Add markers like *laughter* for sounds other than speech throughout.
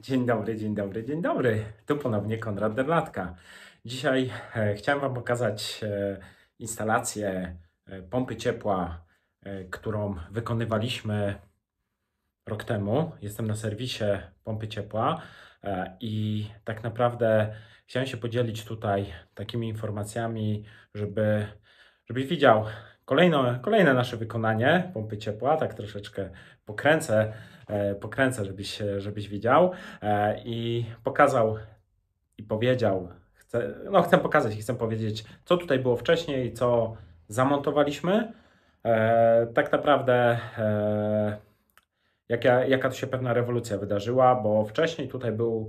Dzień dobry, dzień dobry, dzień dobry. Tu ponownie Konrad Derlatka. Dzisiaj e, chciałem Wam pokazać e, instalację e, pompy ciepła, którą wykonywaliśmy rok temu. Jestem na serwisie pompy ciepła i tak naprawdę chciałem się podzielić tutaj takimi informacjami, żeby, żebyś widział, Kolejno, kolejne nasze wykonanie pompy ciepła, tak troszeczkę pokręcę, e, pokręcę żebyś, e, żebyś widział. E, I pokazał i powiedział, chcę, no chcę pokazać i chcę powiedzieć, co tutaj było wcześniej, co zamontowaliśmy. Tak naprawdę jaka, jaka tu się pewna rewolucja wydarzyła, bo wcześniej tutaj był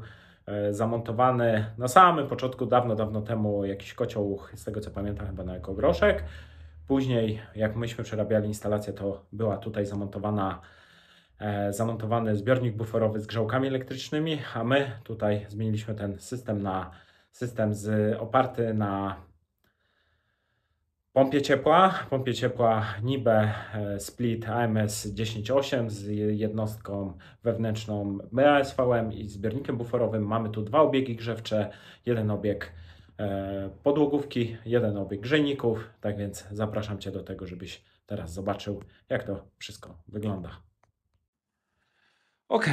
zamontowany na samym początku, dawno, dawno temu, jakiś kocioł, z tego co pamiętam, chyba na groszek. Później, jak myśmy przerabiali instalację, to była tutaj zamontowana E, zamontowany zbiornik buforowy z grzałkami elektrycznymi, a my tutaj zmieniliśmy ten system na system z, oparty na pompie ciepła, pompie ciepła Nibe e, Split AMS 10.8 z jednostką wewnętrzną MSVM i zbiornikiem buforowym. Mamy tu dwa obiegi grzewcze, jeden obieg e, podłogówki, jeden obieg grzejników, tak więc zapraszam Cię do tego, żebyś teraz zobaczył, jak to wszystko wygląda. Ok,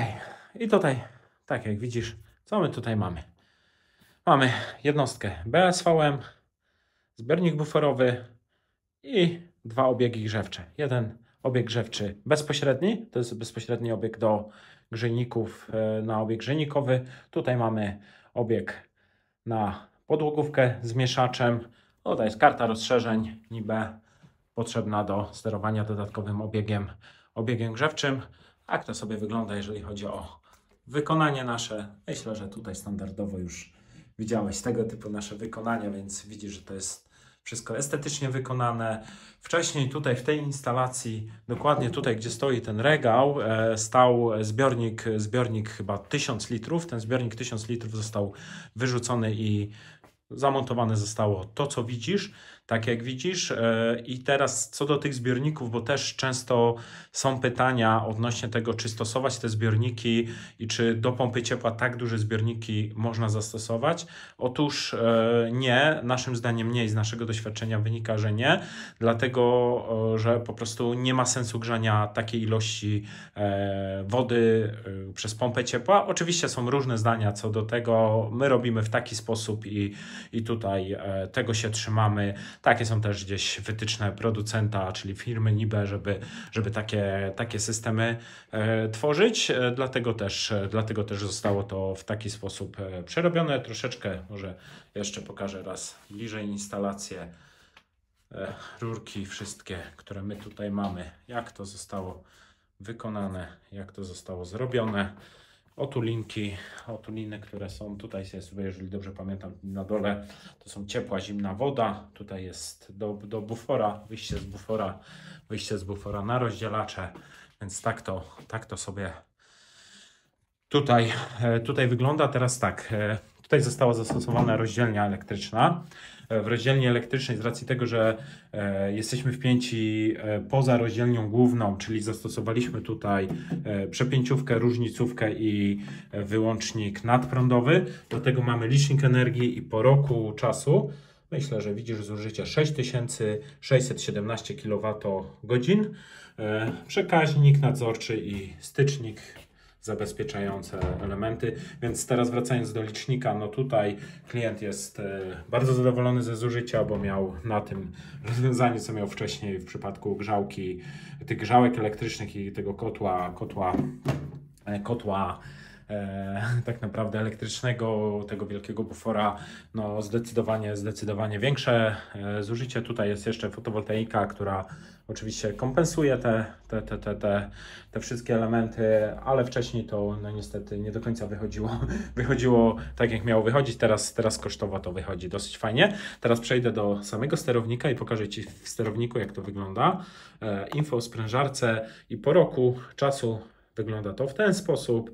i tutaj, tak jak widzisz, co my tutaj mamy? Mamy jednostkę BSVM, zbiornik buforowy i dwa obiegi grzewcze. Jeden obieg grzewczy bezpośredni, to jest bezpośredni obieg do grzejników e, na obieg grzejnikowy. Tutaj mamy obieg na podłogówkę z mieszaczem. No, tutaj jest karta rozszerzeń niby potrzebna do sterowania dodatkowym obiegiem, obiegiem grzewczym. Jak to sobie wygląda, jeżeli chodzi o wykonanie nasze. Myślę, że tutaj standardowo już widziałeś tego typu nasze wykonania, więc widzisz, że to jest wszystko estetycznie wykonane. Wcześniej tutaj w tej instalacji, dokładnie tutaj, gdzie stoi ten regał, e, stał zbiornik, zbiornik chyba 1000 litrów. Ten zbiornik 1000 litrów został wyrzucony i zamontowane zostało to, co widzisz tak jak widzisz. E, I teraz co do tych zbiorników, bo też często są pytania odnośnie tego, czy stosować te zbiorniki i czy do pompy ciepła tak duże zbiorniki można zastosować. Otóż e, nie, naszym zdaniem nie i z naszego doświadczenia wynika, że nie, dlatego, e, że po prostu nie ma sensu grzania takiej ilości wody przez pompę ciepła. Oczywiście są różne zdania co do tego, my robimy w taki sposób i, i tutaj tego się trzymamy. Takie są też gdzieś wytyczne producenta, czyli firmy NIBE, żeby, żeby takie, takie systemy e, tworzyć. E, dlatego też, e, dlatego też zostało to w taki sposób przerobione. Troszeczkę może jeszcze pokażę raz bliżej instalację rurki wszystkie, które my tutaj mamy, jak to zostało wykonane, jak to zostało zrobione otulinki, otuliny, które są tutaj sobie, jeżeli dobrze pamiętam, na dole to są ciepła, zimna woda, tutaj jest do, do bufora, wyjście z bufora, wyjście z bufora na rozdzielacze, więc tak to, tak to sobie tutaj, e, tutaj wygląda. Teraz tak, e, tutaj została zastosowana rozdzielnia elektryczna, w rozdzielni elektrycznej, z racji tego, że e, jesteśmy wpięci e, poza rozdzielnią główną, czyli zastosowaliśmy tutaj e, przepięciówkę, różnicówkę i wyłącznik nadprądowy, do tego mamy licznik energii i po roku czasu Myślę, że widzisz zużycie 6617 kWh, przekaźnik nadzorczy i stycznik zabezpieczające elementy. Więc teraz wracając do licznika, no tutaj klient jest e, bardzo zadowolony ze zużycia, bo miał na tym *laughs* rozwiązanie, co miał wcześniej w przypadku grzałki, tych grzałek elektrycznych i tego kotła, kotła, e, kotła E, *laughs* tak naprawdę elektrycznego, tego wielkiego bufora, no zdecydowanie, zdecydowanie większe e, zużycie. Tutaj jest jeszcze fotowoltaika, która oczywiście kompensuje te, te, te, te, te, te wszystkie elementy, ale wcześniej to no niestety nie do końca wychodziło, *laughs* wychodziło tak jak miało wychodzić, teraz, teraz kosztowo to wychodzi dosyć fajnie. Teraz przejdę do samego sterownika i pokażę Ci w sterowniku jak to wygląda. E, info o sprężarce i po roku czasu wygląda to w ten sposób.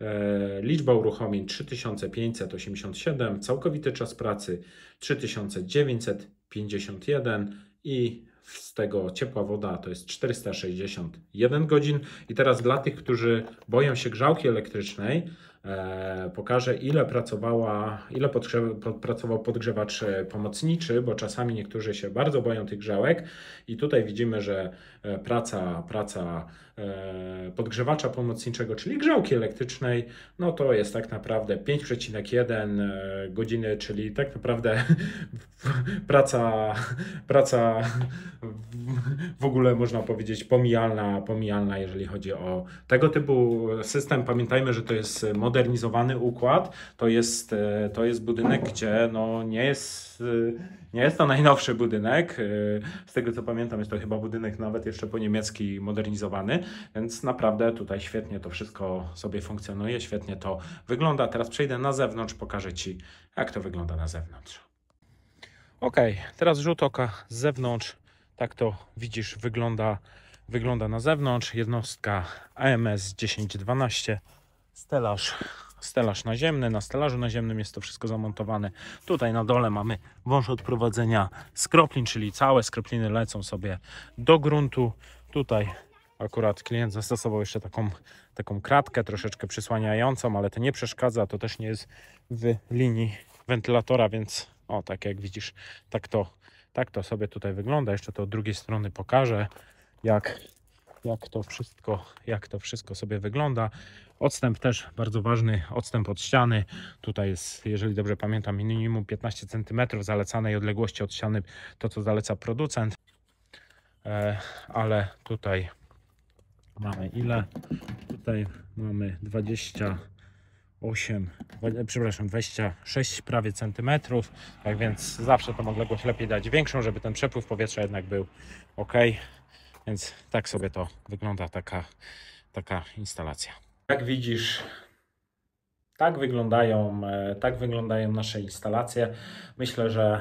E, liczba uruchomień 3587, całkowity czas pracy 3951 i z tego ciepła woda to jest 461 godzin. I teraz dla tych, którzy boją się grzałki elektrycznej, E, pokażę, ile pracowała, ile pracował podgrzewacz e, pomocniczy, bo czasami niektórzy się bardzo boją tych grzałek i tutaj widzimy, że e, praca, praca podgrzewacza pomocniczego, czyli grzałki elektrycznej, no to jest tak naprawdę 5,1 godziny, czyli tak naprawdę *laughs* praca, praca w ogóle można powiedzieć pomijalna, pomijalna, jeżeli chodzi o tego typu system. Pamiętajmy, że to jest modernizowany układ, to jest, e, to jest budynek, gdzie no nie jest, e, nie jest to najnowszy budynek. E, z tego co pamiętam, jest to chyba budynek nawet jeszcze po niemiecki modernizowany, więc naprawdę tutaj świetnie to wszystko sobie funkcjonuje, świetnie to wygląda. Teraz przejdę na zewnątrz, pokażę Ci, jak to wygląda na zewnątrz. Ok, teraz rzut oka z zewnątrz tak to widzisz, wygląda, wygląda na zewnątrz. Jednostka AMS 1012, stelaż, stelaż naziemny. Na stelażu naziemnym jest to wszystko zamontowane. Tutaj na dole mamy wąż odprowadzenia skroplin, czyli całe skropliny lecą sobie do gruntu. Tutaj akurat klient zastosował jeszcze taką, taką kratkę troszeczkę przysłaniającą, ale to nie przeszkadza, to też nie jest w linii wentylatora, więc o, tak jak widzisz, tak to tak to sobie tutaj wygląda. Jeszcze to od drugiej strony pokażę, jak, jak, to wszystko, jak to wszystko sobie wygląda. Odstęp też bardzo ważny, odstęp od ściany. Tutaj jest, jeżeli dobrze pamiętam, minimum 15 cm zalecanej odległości od ściany, to co zaleca producent. E, ale tutaj mamy ile? Tutaj mamy 20 8, e, przepraszam, 26 prawie centymetrów, tak więc zawsze tą odległość lepiej dać większą, żeby ten przepływ powietrza jednak był ok. Więc tak sobie to wygląda taka, taka instalacja. Jak widzisz, tak wyglądają, e, tak wyglądają nasze instalacje. Myślę, że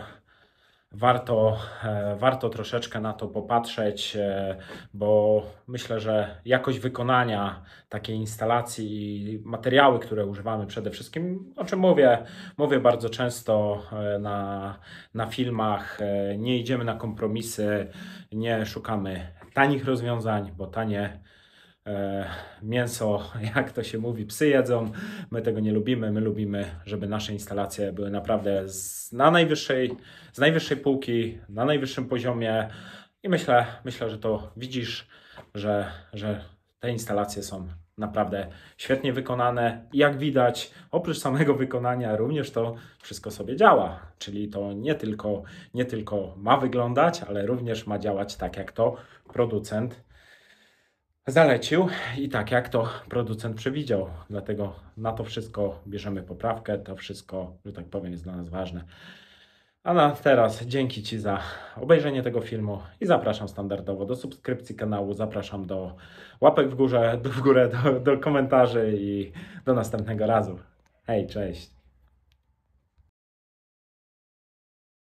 warto, e, warto troszeczkę na to popatrzeć, e, bo myślę, że jakość wykonania takiej instalacji i materiały, które używamy przede wszystkim, o czym mówię, mówię bardzo często e, na, na filmach, nie idziemy na kompromisy, nie szukamy tanich rozwiązań, bo tanie E, mięso, *laughs* jak to się mówi, psy jedzą. My tego nie lubimy. My lubimy, żeby nasze instalacje były naprawdę z, na najwyższej, z najwyższej półki, na najwyższym poziomie. I myślę, myślę, że to widzisz, że, że te instalacje są naprawdę świetnie wykonane. I jak widać, oprócz samego wykonania, również to wszystko sobie działa. Czyli to nie tylko, nie tylko ma wyglądać, ale również ma działać tak, jak to producent zalecił i tak jak to producent przewidział. Dlatego na to wszystko bierzemy poprawkę, to wszystko, że tak powiem, jest dla nas ważne. A na teraz dzięki Ci za obejrzenie tego filmu i zapraszam standardowo do subskrypcji kanału, zapraszam do łapek w górę, do, w górę, do, do komentarzy i do następnego razu. Hej, cześć!